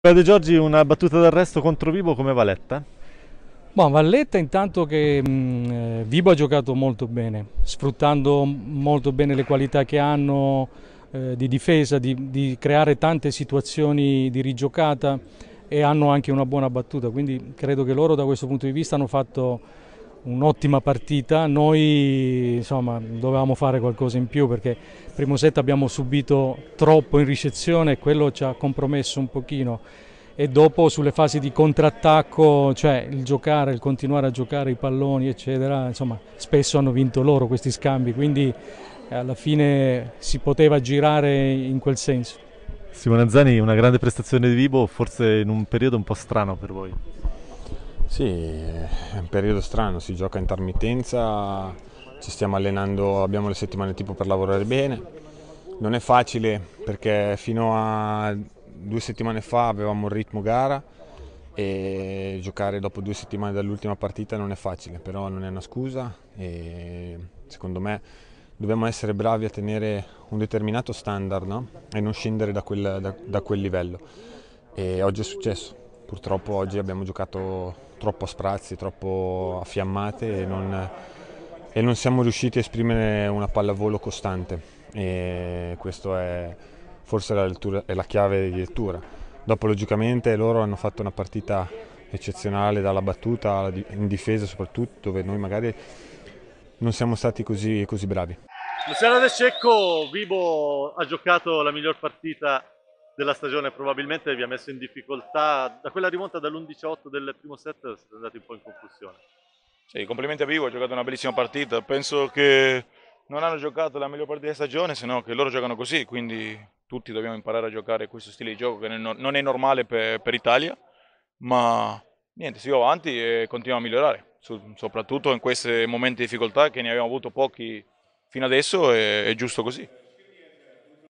De Giorgi, una battuta d'arresto contro Vibo come Valletta? Bon, Valletta intanto che mh, mm, eh, Vibo ha giocato molto bene, sfruttando molto bene le qualità che hanno eh, di difesa, di, di, creare tante situazioni di rigiocata e hanno anche una buona battuta, quindi credo che loro da questo punto di vista hanno fatto un'ottima partita, noi insomma, dovevamo fare qualcosa in più perché il primo set abbiamo subito troppo in ricezione e quello ci ha compromesso un pochino e dopo sulle fasi di contrattacco, cioè il giocare, il continuare a giocare i palloni eccetera, insomma spesso hanno vinto loro questi scambi, quindi alla fine si poteva girare in quel senso. Simone Zani, una grande prestazione di Vibo, forse in un periodo un po' strano per voi. Sì, è un periodo strano, si gioca a intermittenza, ci stiamo allenando, abbiamo le settimane tipo per lavorare bene. Non è facile perché fino a due settimane fa avevamo un ritmo gara e giocare dopo due settimane dall'ultima partita non è facile, però non è una scusa e secondo me dobbiamo essere bravi a tenere un determinato standard no? e non scendere da quel, da, da quel livello. E oggi è successo. Purtroppo oggi abbiamo giocato troppo a sprazzi, troppo a fiammate e non, e non siamo riusciti a esprimere una pallavolo costante e questo è forse la, lettura, è la chiave di lettura. Dopo logicamente loro hanno fatto una partita eccezionale dalla battuta in difesa soprattutto dove noi magari non siamo stati così, così bravi. Luciano De Cecco, Vibo ha giocato la miglior partita della stagione probabilmente vi ha messo in difficoltà, da quella rimonta dall'11-8 del primo set siete andati un po' in confusione. Sì, complimenti a Vivo, ha giocato una bellissima partita, penso che non hanno giocato la miglior partita della stagione, se no che loro giocano così, quindi tutti dobbiamo imparare a giocare questo stile di gioco che non è normale per, per Italia, ma niente, si va avanti e continuiamo a migliorare, soprattutto in questi momenti di difficoltà che ne abbiamo avuto pochi fino adesso, è, è giusto così.